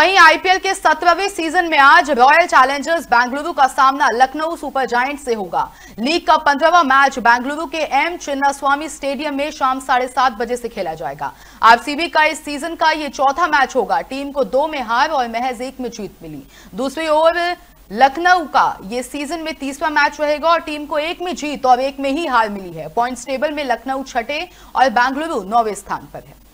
वहीं आईपीएल के सत्रहवें सीजन में आज रॉयल चैलेंजर्स बेंगलुरु का सामना लखनऊ सुपर जायंट से होगा लीग का पंद्रहवा मैच बेंगलुरु के एम चिन्नास्वामी स्टेडियम में शाम साढ़े सात बजे से खेला जाएगा आरसीबी का इस सीजन का ये चौथा मैच होगा टीम को दो में हार और महज एक में जीत मिली दूसरी ओर लखनऊ का ये सीजन में तीसवा मैच रहेगा और टीम को एक में जीत और एक में ही हार मिली है पॉइंट्स टेबल में लखनऊ छठे और बेंगलुरु नौवे स्थान पर है